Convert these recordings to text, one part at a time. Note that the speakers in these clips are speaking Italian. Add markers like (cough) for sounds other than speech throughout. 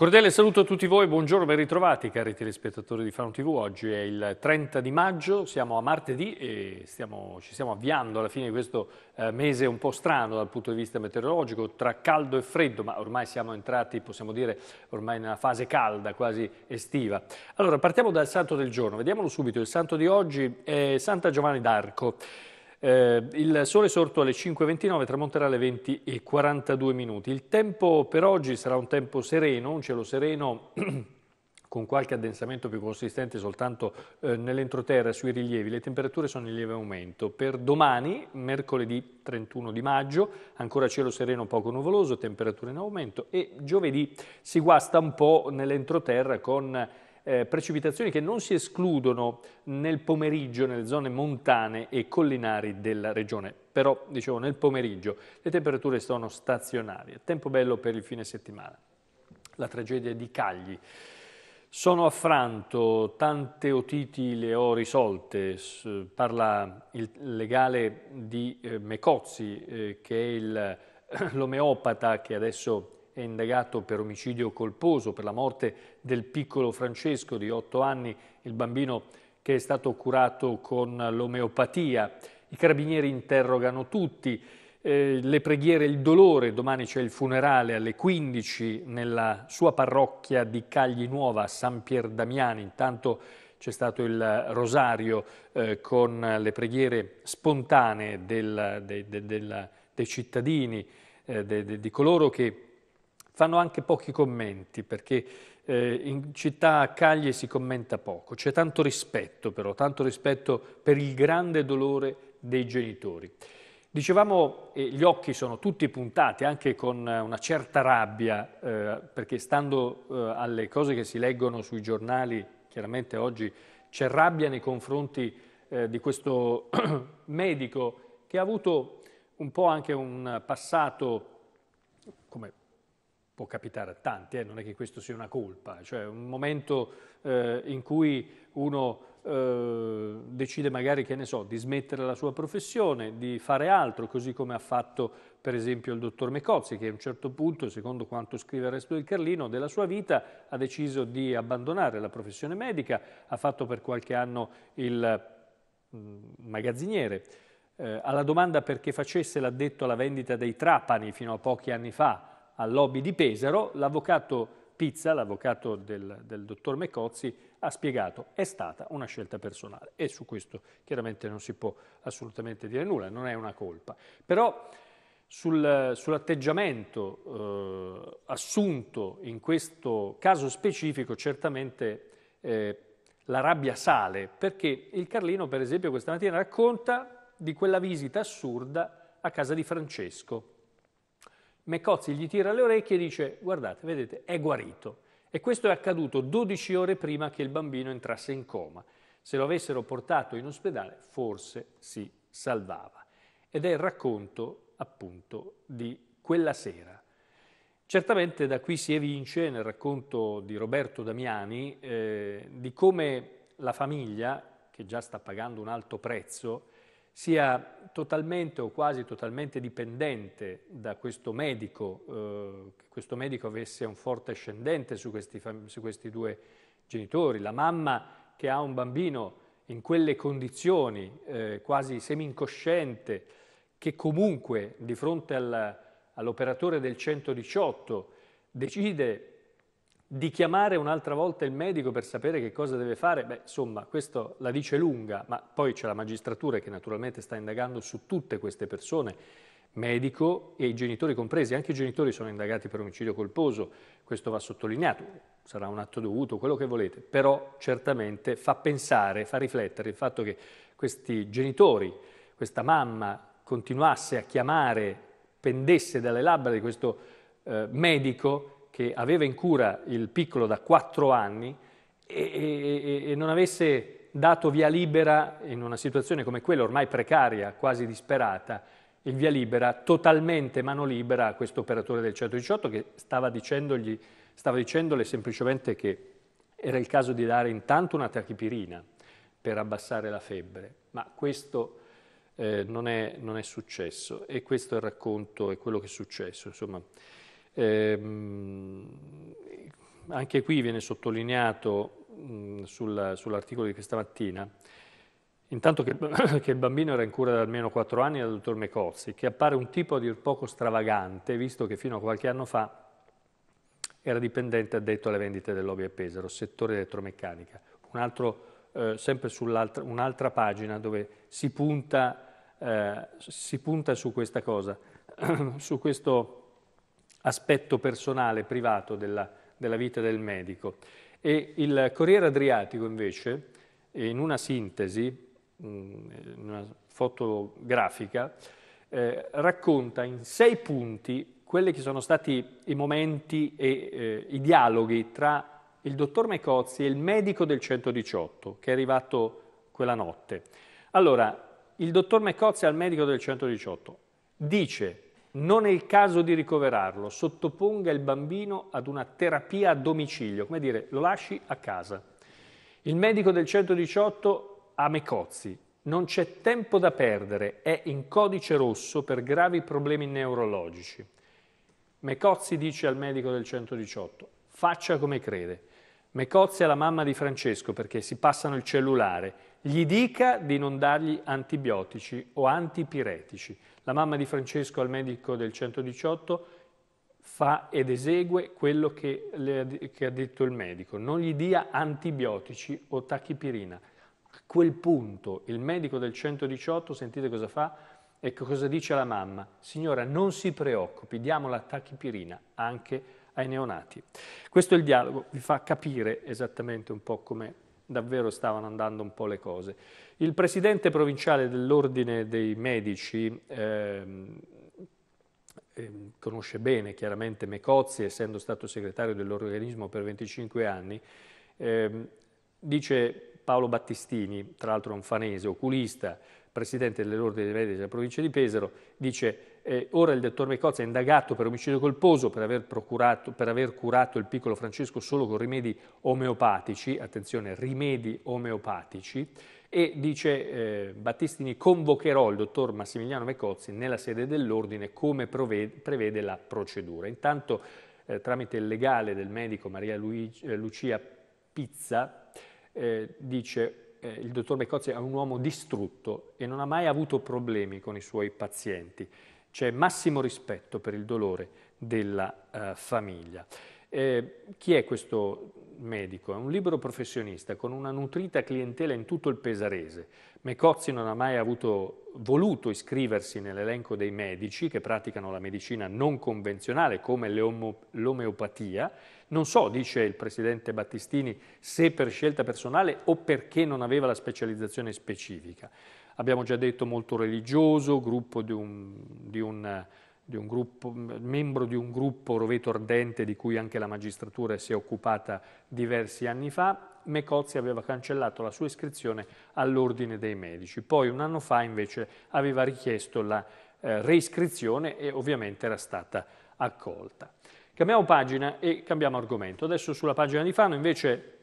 cordiale saluto a tutti voi, buongiorno, ben ritrovati cari telespettatori di Fano TV. Oggi è il 30 di maggio, siamo a martedì e stiamo, ci stiamo avviando alla fine di questo eh, mese un po' strano dal punto di vista meteorologico, tra caldo e freddo, ma ormai siamo entrati, possiamo dire, ormai in una fase calda, quasi estiva. Allora, partiamo dal santo del giorno, vediamolo subito. Il santo di oggi è Santa Giovanni d'Arco. Eh, il sole sorto alle 5.29, tramonterà alle 20.42 minuti. Il tempo per oggi sarà un tempo sereno, un cielo sereno (clears throat) con qualche addensamento più consistente soltanto eh, nell'entroterra sui rilievi. Le temperature sono in lieve aumento. Per domani, mercoledì 31 di maggio, ancora cielo sereno poco nuvoloso, temperature in aumento e giovedì si guasta un po' nell'entroterra con eh, precipitazioni che non si escludono nel pomeriggio nelle zone montane e collinari della regione, però dicevo nel pomeriggio le temperature sono stazionarie, tempo bello per il fine settimana. La tragedia di Cagli. Sono affranto, tante otiti le ho risolte, parla il legale di eh, Mecozzi eh, che è eh, l'omeopata che adesso è indagato per omicidio colposo per la morte del piccolo Francesco di 8 anni, il bambino che è stato curato con l'omeopatia. I carabinieri interrogano tutti, eh, le preghiere, il dolore, domani c'è il funerale alle 15 nella sua parrocchia di Cagli Nuova, San Pier Damiani. Intanto c'è stato il rosario eh, con le preghiere spontanee del, de, de, de, dei cittadini, eh, di coloro che fanno anche pochi commenti perché eh, in città a Cagli si commenta poco, c'è tanto rispetto però, tanto rispetto per il grande dolore dei genitori. Dicevamo, eh, gli occhi sono tutti puntati, anche con una certa rabbia, eh, perché stando eh, alle cose che si leggono sui giornali, chiaramente oggi c'è rabbia nei confronti eh, di questo (clears throat) medico che ha avuto un po' anche un passato, come può capitare a tanti, eh, non è che questo sia una colpa, cioè un momento eh, in cui uno eh, decide magari, che ne so, di smettere la sua professione, di fare altro, così come ha fatto per esempio il dottor Mecozzi, che a un certo punto, secondo quanto scrive il resto del Carlino, della sua vita ha deciso di abbandonare la professione medica, ha fatto per qualche anno il mh, mm, magazziniere. Eh, alla domanda perché facesse l'addetto alla vendita dei trapani fino a pochi anni fa, al lobby di Pesaro, l'avvocato Pizza, l'avvocato del, del dottor Mecozzi, ha spiegato che è stata una scelta personale e su questo chiaramente non si può assolutamente dire nulla, non è una colpa. Però sul, sull'atteggiamento eh, assunto in questo caso specifico certamente eh, la rabbia sale perché il Carlino per esempio questa mattina racconta di quella visita assurda a casa di Francesco Mecozzi gli tira le orecchie e dice guardate, vedete, è guarito. E questo è accaduto 12 ore prima che il bambino entrasse in coma. Se lo avessero portato in ospedale forse si salvava. Ed è il racconto appunto di quella sera. Certamente da qui si evince, nel racconto di Roberto Damiani, eh, di come la famiglia, che già sta pagando un alto prezzo, sia totalmente o quasi totalmente dipendente da questo medico, eh, che questo medico avesse un forte ascendente su questi, su questi due genitori, la mamma che ha un bambino in quelle condizioni eh, quasi semi-incosciente, che comunque di fronte al, all'operatore del 118 decide di chiamare un'altra volta il medico per sapere che cosa deve fare, beh, insomma, questo la dice lunga, ma poi c'è la magistratura che naturalmente sta indagando su tutte queste persone, medico e i genitori compresi, anche i genitori sono indagati per omicidio colposo, questo va sottolineato, sarà un atto dovuto, quello che volete, però certamente fa pensare, fa riflettere il fatto che questi genitori, questa mamma continuasse a chiamare, pendesse dalle labbra di questo eh, medico, che aveva in cura il piccolo da quattro anni e, e, e non avesse dato via libera, in una situazione come quella ormai precaria, quasi disperata, il via libera, totalmente mano libera a questo operatore del 118 che stava, dicendogli, stava dicendole semplicemente che era il caso di dare intanto una tachipirina per abbassare la febbre, ma questo eh, non, è, non, è, successo e questo è il racconto, è quello che è successo, insomma. Eh, anche qui viene sottolineato mh, sul, sull'articolo di questa mattina, intanto che, (coughs) che, il bambino era in cura da almeno 4 anni dal dottor Mecozzi, che appare un tipo a dir poco stravagante, visto che fino a qualche anno fa era dipendente addetto alle vendite dell'Obi a Pesaro, settore elettromeccanica. Un altro, eh, sempre sull'altra un'altra pagina dove si punta, eh, si punta su questa cosa, (coughs) su questo aspetto personale, privato della, della vita del medico. E il Corriere Adriatico invece, in una sintesi, mm, in una fotografica, eh, racconta in sei punti quelli che sono stati i momenti e eh, i dialoghi tra il dottor Mecozzi e il medico del 118 che è arrivato quella notte. Allora, il dottor Mecozzi al medico del 118 dice non è il caso di ricoverarlo, sottoponga il bambino ad una terapia a domicilio, come dire, lo lasci a casa. Il medico del 118 a Mecozzi, non c'è tempo da perdere, è in codice rosso per gravi problemi neurologici. Mecozzi dice al medico del 118, faccia come crede. Mecozzi è la mamma di Francesco perché si passano il cellulare gli dica di non dargli antibiotici o antipiretici. La mamma di Francesco al medico del 118 fa ed esegue quello che, le, che ha detto il medico, non gli dia antibiotici o tachipirina. A quel punto il medico del 118, sentite cosa fa? Ecco cosa dice alla mamma, signora non si preoccupi, diamo la tachipirina anche ai neonati. Questo è il dialogo, vi fa capire esattamente un po' come davvero stavano andando un po' le cose. Il presidente provinciale dell'Ordine dei Medici ehm, ehm conosce bene chiaramente Mecozzi, essendo stato segretario dell'organismo per 25 anni, ehm, dice Paolo Battistini, tra l'altro un fanese, oculista, presidente dell'Ordine dei Medici della provincia di Pesaro, dice eh, ora il dottor Micozza è indagato per omicidio colposo per aver, per aver curato il piccolo Francesco solo con rimedi omeopatici, attenzione, rimedi omeopatici, e dice eh, Battistini convocherò il dottor Massimiliano Mecozzi nella sede dell'ordine come prevede la procedura. Intanto eh, tramite il legale del medico Maria Luigi, eh, Lucia Pizza eh, dice eh, il dottor Mecozzi è un uomo distrutto e non ha mai avuto problemi con i suoi pazienti c'è massimo rispetto per il dolore della eh, famiglia. Eh, chi è questo medico? È un libero professionista con una nutrita clientela in tutto il Pesarese. Mecozzi non ha mai avuto, voluto iscriversi nell'elenco dei medici che praticano la medicina non convenzionale come l'omeopatia non so, dice il presidente Battistini, se per scelta personale o perché non aveva la specializzazione specifica. Abbiamo già detto molto religioso, gruppo di un, di un, di un gruppo, membro di un gruppo Roveto Ardente di cui anche la magistratura si è occupata diversi anni fa. Mecozzi aveva cancellato la sua iscrizione all'ordine dei medici. Poi un anno fa invece aveva richiesto la eh, reiscrizione e ovviamente era stata accolta. Cambiamo pagina e cambiamo argomento. Adesso sulla pagina di Fano invece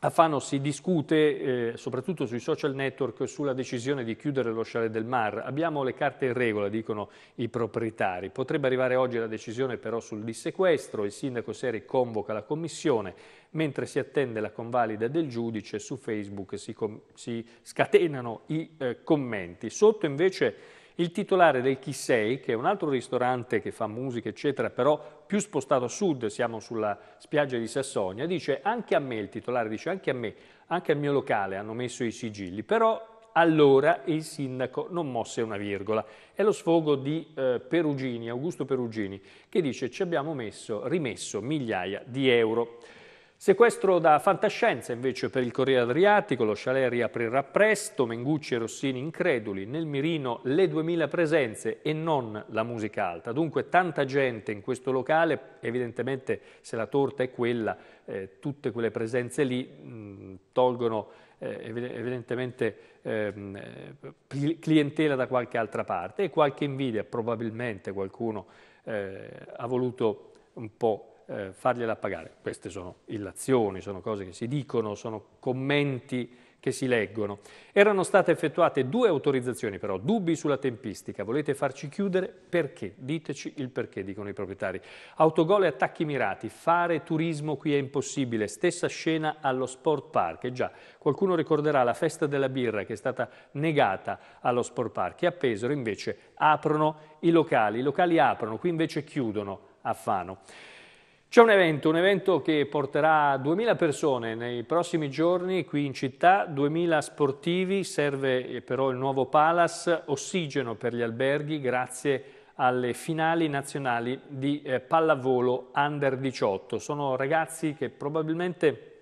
a Fano si discute, eh, soprattutto sui social network, sulla decisione di chiudere lo chalet del Mar. Abbiamo le carte in regola, dicono i proprietari. Potrebbe arrivare oggi la decisione però sul dissequestro. Il sindaco Seri convoca la commissione, mentre si attende la convalida del giudice. Su Facebook si, si scatenano i eh, commenti. Sotto invece il titolare del Kisei, che è un altro ristorante che fa musica, eccetera, però più spostato a sud, siamo sulla spiaggia di Sassonia, dice anche a me, il titolare dice anche a me, anche al mio locale hanno messo i sigilli, però allora il sindaco non mosse una virgola. È lo sfogo di eh, Perugini, Augusto Perugini, che dice ci abbiamo messo, rimesso migliaia di euro. Sequestro da fantascienza invece per il Corriere Adriatico, lo chalet riaprirà presto, Mengucci e Rossini increduli, nel mirino le 2000 presenze e non la musica alta. Dunque tanta gente in questo locale, evidentemente se la torta è quella, eh, tutte quelle presenze lì mh, mm, tolgono eh, evidentemente eh, clientela da qualche altra parte e qualche invidia, probabilmente qualcuno eh, ha voluto un po' eh, fargliela pagare. Queste sono illazioni, sono cose che si dicono, sono commenti che si leggono. Erano state effettuate due autorizzazioni però, dubbi sulla tempistica, volete farci chiudere? Perché? Diteci il perché, dicono i proprietari. Autogol e attacchi mirati, fare turismo qui è impossibile, stessa scena allo Sport Park. E già, qualcuno ricorderà la festa della birra che è stata negata allo Sport Park e a Pesaro invece aprono i locali, i locali aprono, qui invece chiudono a Fano. C'è un evento, un evento che porterà 2000 persone nei prossimi giorni qui in città, 2000 sportivi, serve eh, però il nuovo Palace, ossigeno per gli alberghi grazie alle finali nazionali di eh, pallavolo under 18. Sono ragazzi che probabilmente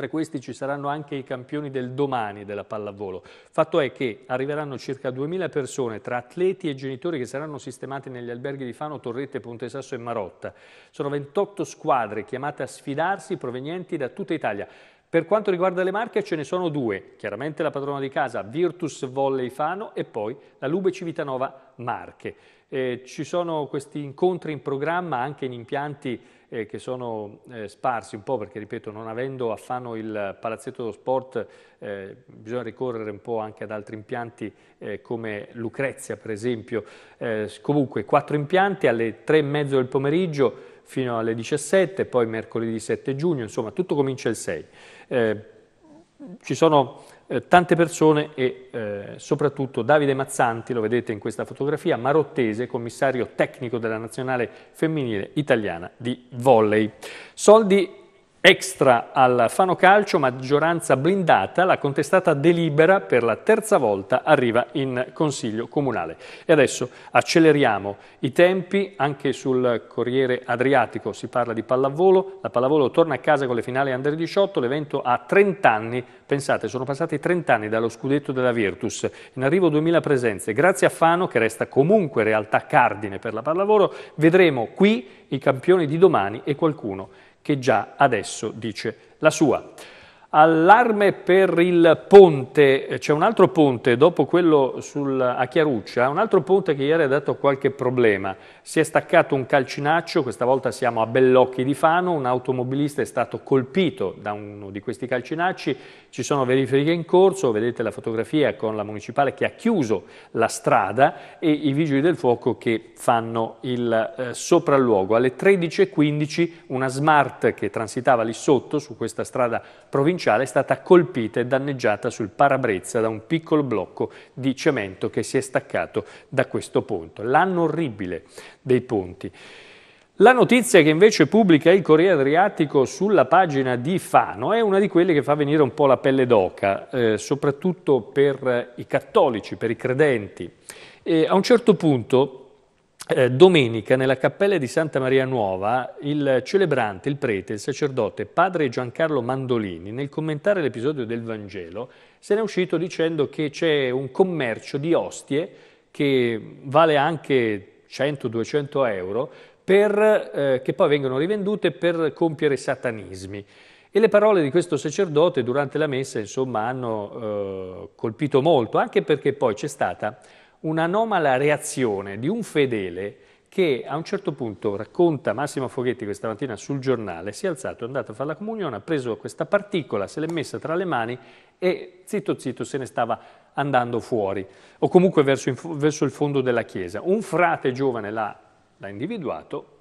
tra questi ci saranno anche i campioni del domani della pallavolo. Fatto è che arriveranno circa 2.000 persone tra atleti e genitori che saranno sistemati negli alberghi di Fano, Torrette, Ponte Sasso e Marotta. Sono 28 squadre chiamate a sfidarsi provenienti da tutta Italia. Per quanto riguarda le marche ce ne sono due, chiaramente la padrona di casa Virtus Volley Fano e poi la Lube Civitanova Marche. Eh, ci sono questi incontri in programma anche in impianti eh, che sono eh, sparsi un po' perché, ripeto, non avendo a Fano il palazzetto dello sport eh, bisogna ricorrere un po' anche ad altri impianti eh, come Lucrezia, per esempio. Eh, comunque, quattro impianti alle tre e mezzo del pomeriggio fino alle 17, poi mercoledì 7 giugno, insomma, tutto comincia il 6 ci sono eh, tante persone e eh, soprattutto Davide Mazzanti, lo vedete in questa fotografia, marottese, commissario tecnico della nazionale femminile italiana di volley. Soldi Extra al Fano Calcio, maggioranza blindata, la contestata delibera per la terza volta arriva in Consiglio Comunale. E adesso acceleriamo i tempi, anche sul Corriere Adriatico si parla di pallavolo, la pallavolo torna a casa con le finali Under 18, l'evento ha 30 anni, pensate sono passati 30 anni dallo scudetto della Virtus, in arrivo 2000 presenze, grazie a Fano che resta comunque realtà cardine per la pallavolo, vedremo qui i campioni di domani e qualcuno che già adesso dice la sua. Allarme per il ponte, eh, c'è un altro ponte dopo quello sul, a Chiaruccia, un altro ponte che ieri ha dato qualche problema, si è staccato un calcinaccio, questa volta siamo a Bellocchi di Fano, un automobilista è stato colpito da uno di questi calcinacci, ci sono verifiche in corso, vedete la fotografia con la municipale che ha chiuso la strada e i vigili del fuoco che fanno il eh, sopralluogo. Alle 13.15 una smart che transitava lì sotto su questa strada provinciale provinciale è stata colpita e danneggiata sul parabrezza da un piccolo blocco di cemento che si è staccato da questo ponte. L'anno orribile dei ponti. La notizia che invece pubblica il Corriere Adriatico sulla pagina di Fano è una di quelle che fa venire un po' la pelle d'oca, eh, soprattutto per i cattolici, per i credenti. E a un certo punto eh, domenica nella cappella di Santa Maria Nuova il celebrante, il prete, il sacerdote padre Giancarlo Mandolini nel commentare l'episodio del Vangelo se n'è uscito dicendo che c'è un commercio di ostie che vale anche 100-200 euro per, eh, che poi vengono rivendute per compiere satanismi. E le parole di questo sacerdote durante la messa, insomma, hanno eh, colpito molto, anche perché poi c'è stata un'anomala reazione di un fedele che a un certo punto, racconta Massimo Foghetti questa mattina sul giornale, si è alzato, è andato a fare la comunione, ha preso questa particola, se l'è messa tra le mani e zitto zitto se ne stava andando fuori, o comunque verso, verso il fondo della chiesa. Un frate giovane l'ha, l'ha individuato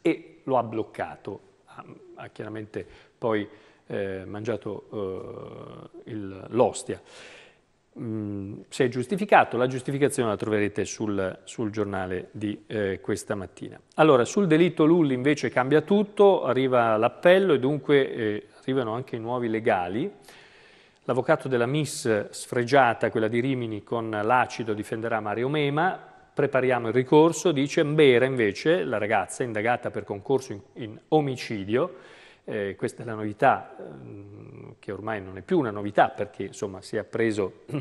e lo ha bloccato, ha, ha chiaramente poi eh, mangiato eh, il, l'ostia. Mm, se è giustificato, la giustificazione la troverete sul, sul giornale di eh, questa mattina. Allora, sul delitto Lulli invece cambia tutto, arriva l'appello e dunque eh, arrivano anche i nuovi legali. L'avvocato della Miss sfregiata, quella di Rimini, con l'acido difenderà Mario Mema, prepariamo il ricorso, dice Mbera invece, la ragazza indagata per concorso in, in omicidio, eh, questa è la novità, ehm, che ormai non è più una novità perché insomma si è appreso (clears throat)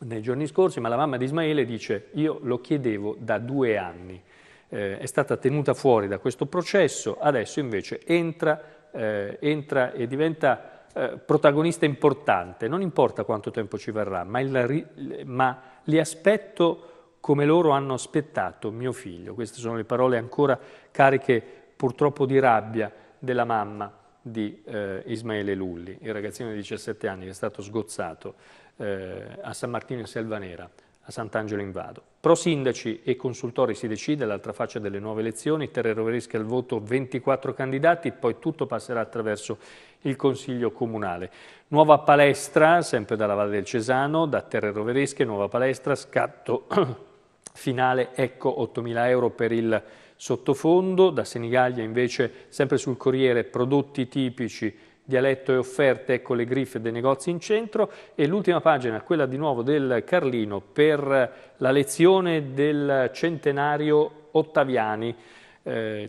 nei giorni scorsi, ma la mamma di Ismaele dice io lo chiedevo da due anni, eh, è stata tenuta fuori da questo processo, adesso invece entra, eh, entra e diventa eh, protagonista importante, non importa quanto tempo ci verrà, ma, il, ma li aspetto come loro hanno aspettato mio figlio. Queste sono le parole ancora cariche purtroppo di rabbia della mamma di eh, Ismaele Lulli, il ragazzino di 17 anni che è stato sgozzato eh, a San Martino in Selvanera, a Sant'Angelo in Vado. Pro sindaci e consultori si decide, l'altra faccia delle nuove elezioni, Terre rischia al voto 24 candidati, poi tutto passerà attraverso il Consiglio Comunale. Nuova palestra, sempre dalla Valle del Cesano, da Terre Roveresche, nuova palestra, scatto (coughs) finale, ecco 8.000 euro per il sottofondo, da Senigallia invece sempre sul Corriere prodotti tipici, dialetto e offerte, ecco le griffe dei negozi in centro e l'ultima pagina, quella di nuovo del Carlino per la lezione del centenario Ottaviani.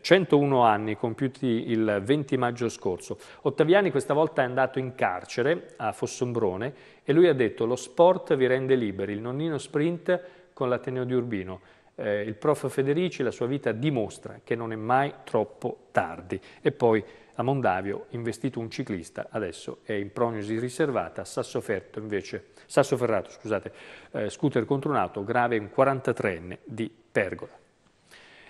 101 eh, anni compiuti il 20 maggio scorso. Ottaviani questa volta è andato in carcere a Fossombrone e lui ha detto lo sport vi rende liberi, il nonnino sprint con l'Ateneo di Urbino eh, il prof Federici, la sua vita dimostra che non è mai troppo tardi. E poi a Mondavio, investito un ciclista, adesso è in prognosi riservata, Sassoferrato invece, Sassoferrato, scusate, eh, scooter contro un'auto, grave un 43enne di Pergola.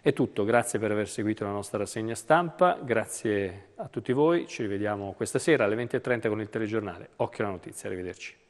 È tutto, grazie per aver seguito la nostra rassegna stampa, grazie a tutti voi, ci rivediamo questa sera alle 20.30 con il telegiornale. Occhio alla notizia, arrivederci.